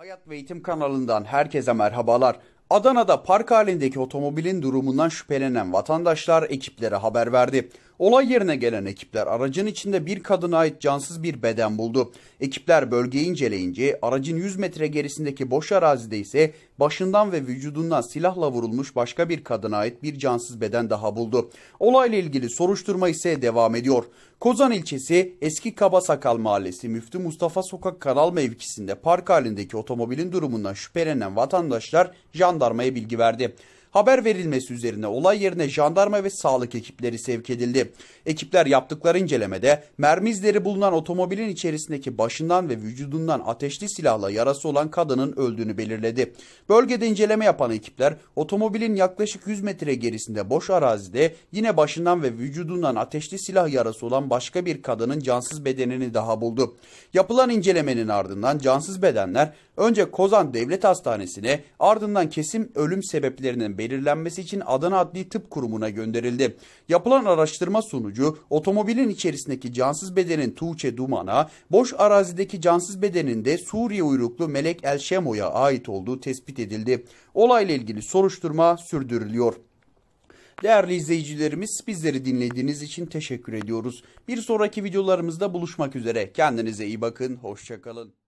Hayat ve Eğitim kanalından herkese merhabalar. Adana'da park halindeki otomobilin durumundan şüphelenen vatandaşlar ekiplere haber verdi. Olay yerine gelen ekipler aracın içinde bir kadına ait cansız bir beden buldu. Ekipler bölgeyi inceleyince aracın 100 metre gerisindeki boş arazide ise başından ve vücudundan silahla vurulmuş başka bir kadına ait bir cansız beden daha buldu. Olayla ilgili soruşturma ise devam ediyor. Kozan ilçesi Eski Kabasakal Mahallesi Müftü Mustafa Sokak Kanal mevkisinde park halindeki otomobilin durumundan şüphelenen vatandaşlar jandarma jandarmaya bilgi verdi. Haber verilmesi üzerine olay yerine jandarma ve sağlık ekipleri sevk edildi. Ekipler yaptıkları incelemede mermi izleri bulunan otomobilin içerisindeki başından ve vücudundan ateşli silahla yarası olan kadının öldüğünü belirledi. Bölgede inceleme yapan ekipler otomobilin yaklaşık 100 metre gerisinde boş arazide yine başından ve vücudundan ateşli silah yarası olan başka bir kadının cansız bedenini daha buldu. Yapılan incelemenin ardından cansız bedenler Önce Kozan Devlet Hastanesi'ne ardından kesim ölüm sebeplerinin belirlenmesi için Adana Adli Tıp Kurumu'na gönderildi. Yapılan araştırma sonucu otomobilin içerisindeki cansız bedenin Tuğçe Duman'a, boş arazideki cansız bedenin de Suriye uyruklu Melek El ait olduğu tespit edildi. Olayla ilgili soruşturma sürdürülüyor. Değerli izleyicilerimiz bizleri dinlediğiniz için teşekkür ediyoruz. Bir sonraki videolarımızda buluşmak üzere. Kendinize iyi bakın, hoşçakalın.